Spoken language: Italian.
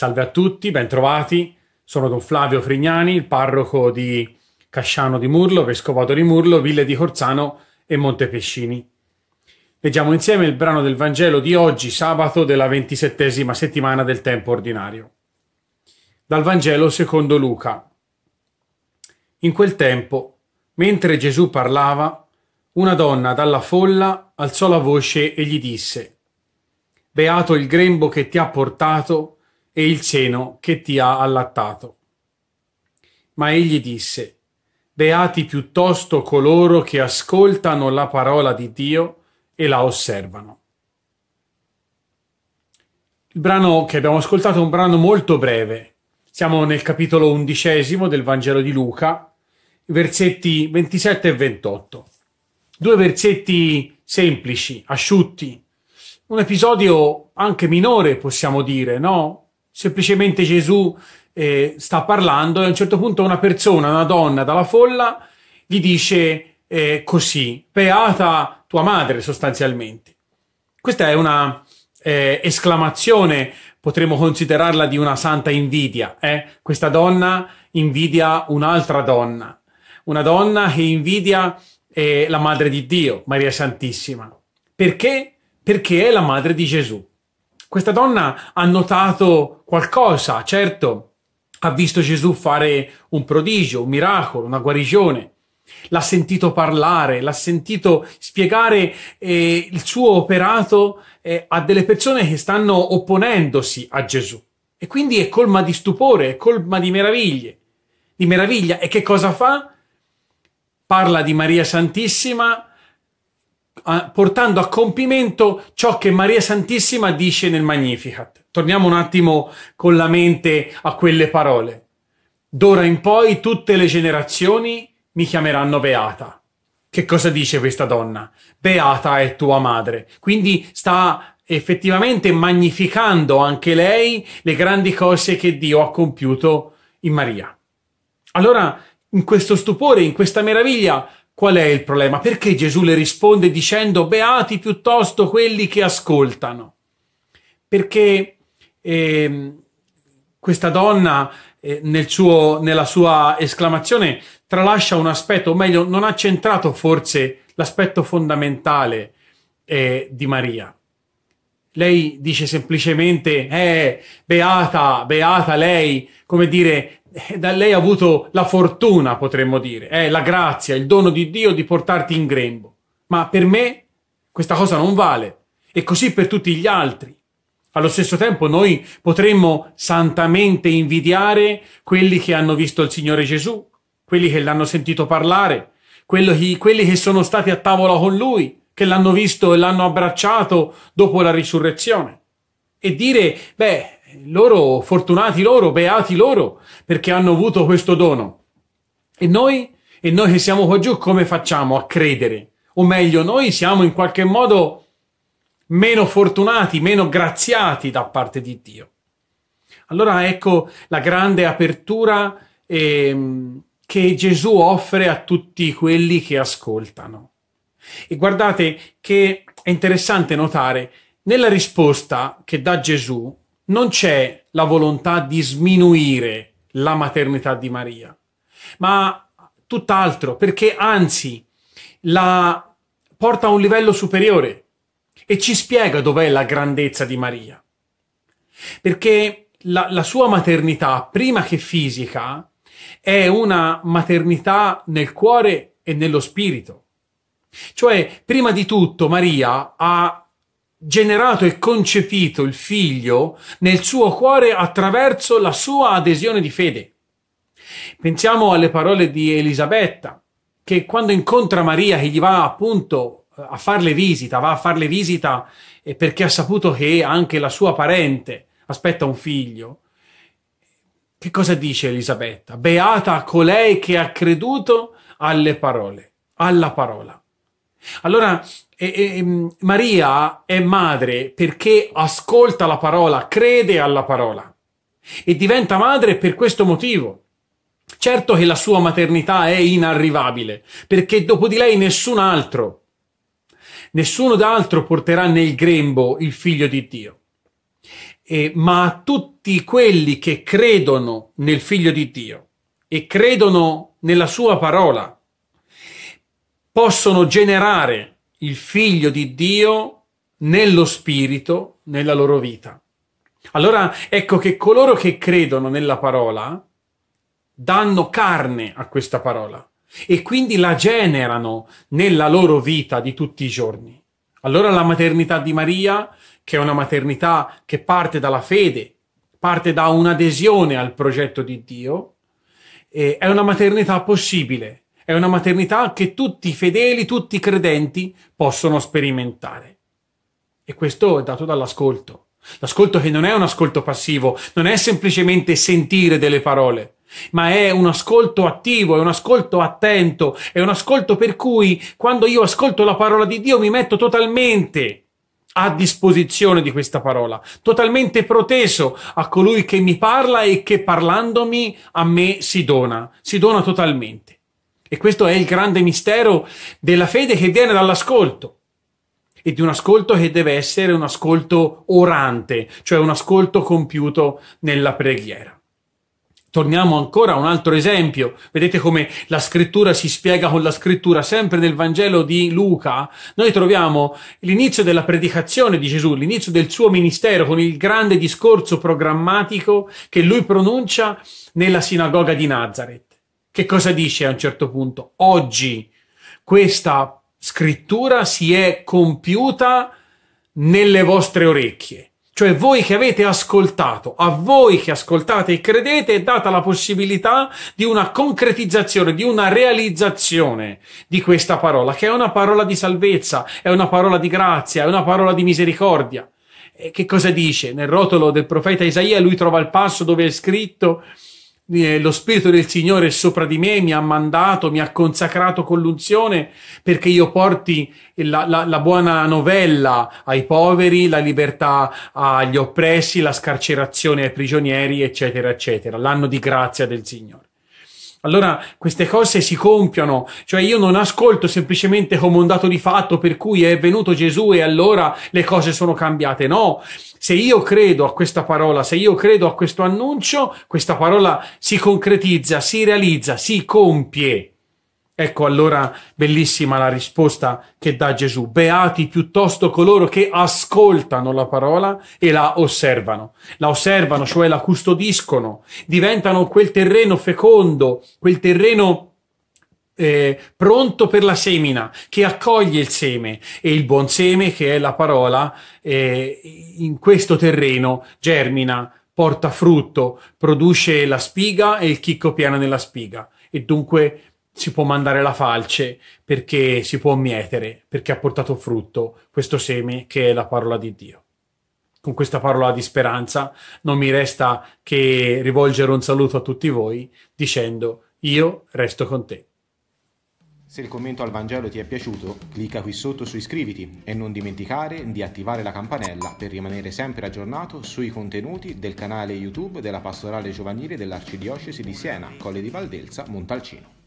Salve a tutti, bentrovati. Sono Don Flavio Frignani, il parroco di Casciano di Murlo, Vescovato di Murlo, Ville di Corzano e Montepescini. Leggiamo insieme il brano del Vangelo di oggi, sabato della ventisettesima settimana del tempo ordinario. Dal Vangelo secondo Luca. In quel tempo, mentre Gesù parlava, una donna dalla folla alzò la voce e gli disse Beato il grembo che ti ha portato e il seno che ti ha allattato. Ma egli disse, Beati piuttosto coloro che ascoltano la parola di Dio e la osservano. Il brano che abbiamo ascoltato è un brano molto breve. Siamo nel capitolo undicesimo del Vangelo di Luca, versetti 27 e 28. Due versetti semplici, asciutti, un episodio anche minore, possiamo dire, no? semplicemente Gesù eh, sta parlando e a un certo punto una persona, una donna dalla folla, gli dice eh, così, beata tua madre sostanzialmente. Questa è una eh, esclamazione, potremmo considerarla di una santa invidia. Eh? Questa donna invidia un'altra donna, una donna che invidia eh, la madre di Dio, Maria Santissima. Perché? Perché è la madre di Gesù. Questa donna ha notato qualcosa, certo, ha visto Gesù fare un prodigio, un miracolo, una guarigione, l'ha sentito parlare, l'ha sentito spiegare eh, il suo operato eh, a delle persone che stanno opponendosi a Gesù. E quindi è colma di stupore, è colma di meraviglie, di meraviglia. E che cosa fa? Parla di Maria Santissima, portando a compimento ciò che Maria Santissima dice nel Magnificat. Torniamo un attimo con la mente a quelle parole. D'ora in poi tutte le generazioni mi chiameranno beata. Che cosa dice questa donna? Beata è tua madre. Quindi sta effettivamente magnificando anche lei le grandi cose che Dio ha compiuto in Maria. Allora, in questo stupore, in questa meraviglia, Qual è il problema? Perché Gesù le risponde dicendo beati piuttosto quelli che ascoltano? Perché eh, questa donna eh, nel suo, nella sua esclamazione tralascia un aspetto, o meglio, non ha centrato forse l'aspetto fondamentale eh, di Maria. Lei dice semplicemente, eh, beata, beata lei, come dire, eh, da lei ha avuto la fortuna, potremmo dire, eh, la grazia, il dono di Dio di portarti in grembo. Ma per me questa cosa non vale. E così per tutti gli altri. Allo stesso tempo noi potremmo santamente invidiare quelli che hanno visto il Signore Gesù, quelli che l'hanno sentito parlare, quelli che sono stati a tavola con Lui, che l'hanno visto e l'hanno abbracciato dopo la risurrezione. E dire, beh, loro, fortunati loro, beati loro, perché hanno avuto questo dono. E noi, e noi che siamo qua giù, come facciamo a credere? O meglio, noi siamo in qualche modo meno fortunati, meno graziati da parte di Dio. Allora ecco la grande apertura eh, che Gesù offre a tutti quelli che ascoltano. E guardate che è interessante notare nella risposta che dà Gesù non c'è la volontà di sminuire la maternità di Maria, ma tutt'altro, perché anzi la porta a un livello superiore e ci spiega dov'è la grandezza di Maria. Perché la, la sua maternità, prima che fisica, è una maternità nel cuore e nello spirito. Cioè, prima di tutto, Maria ha generato e concepito il figlio nel suo cuore attraverso la sua adesione di fede. Pensiamo alle parole di Elisabetta, che quando incontra Maria, che gli va appunto eh, a farle visita, va a farle visita eh, perché ha saputo che anche la sua parente aspetta un figlio. Che cosa dice Elisabetta? Beata colei che ha creduto alle parole, alla parola. Allora, e, e, mm, Maria è madre perché ascolta la parola, crede alla parola e diventa madre per questo motivo. Certo che la sua maternità è inarrivabile, perché dopo di lei nessun altro, nessuno d'altro porterà nel grembo il figlio di Dio. Eh, ma a tutti quelli che credono nel figlio di Dio e credono nella sua parola, possono generare il figlio di Dio nello spirito, nella loro vita. Allora ecco che coloro che credono nella parola danno carne a questa parola e quindi la generano nella loro vita di tutti i giorni. Allora la maternità di Maria, che è una maternità che parte dalla fede, parte da un'adesione al progetto di Dio, eh, è una maternità possibile, è una maternità che tutti i fedeli, tutti i credenti possono sperimentare. E questo è dato dall'ascolto. L'ascolto che non è un ascolto passivo, non è semplicemente sentire delle parole, ma è un ascolto attivo, è un ascolto attento, è un ascolto per cui quando io ascolto la parola di Dio mi metto totalmente a disposizione di questa parola, totalmente proteso a colui che mi parla e che parlandomi a me si dona, si dona totalmente. E questo è il grande mistero della fede che viene dall'ascolto e di un ascolto che deve essere un ascolto orante, cioè un ascolto compiuto nella preghiera. Torniamo ancora a un altro esempio. Vedete come la scrittura si spiega con la scrittura. Sempre nel Vangelo di Luca noi troviamo l'inizio della predicazione di Gesù, l'inizio del suo ministero con il grande discorso programmatico che lui pronuncia nella sinagoga di Nazareth. Che cosa dice a un certo punto? Oggi questa scrittura si è compiuta nelle vostre orecchie. Cioè voi che avete ascoltato, a voi che ascoltate e credete è data la possibilità di una concretizzazione, di una realizzazione di questa parola, che è una parola di salvezza, è una parola di grazia, è una parola di misericordia. E che cosa dice? Nel rotolo del profeta Isaia lui trova il passo dove è scritto eh, lo Spirito del Signore è sopra di me, mi ha mandato, mi ha consacrato con l'unzione perché io porti la, la, la, buona novella ai poveri, la libertà agli oppressi, la scarcerazione ai prigionieri, eccetera, eccetera. L'anno di grazia del Signore. Allora queste cose si compiono, cioè io non ascolto semplicemente come un dato di fatto per cui è venuto Gesù e allora le cose sono cambiate, no. Se io credo a questa parola, se io credo a questo annuncio, questa parola si concretizza, si realizza, si compie. Ecco allora bellissima la risposta che dà Gesù. Beati piuttosto coloro che ascoltano la parola e la osservano. La osservano, cioè la custodiscono, diventano quel terreno fecondo, quel terreno eh, pronto per la semina, che accoglie il seme e il buon seme, che è la parola, eh, in questo terreno germina, porta frutto, produce la spiga e il chicco pieno nella spiga. E dunque si può mandare la falce perché si può mietere, perché ha portato frutto questo seme che è la parola di Dio. Con questa parola di speranza non mi resta che rivolgere un saluto a tutti voi dicendo io resto con te. Se il commento al Vangelo ti è piaciuto, clicca qui sotto su iscriviti e non dimenticare di attivare la campanella per rimanere sempre aggiornato sui contenuti del canale YouTube della Pastorale Giovanile dell'Arcidiocesi di Siena, Colle di Valdelsa, Montalcino.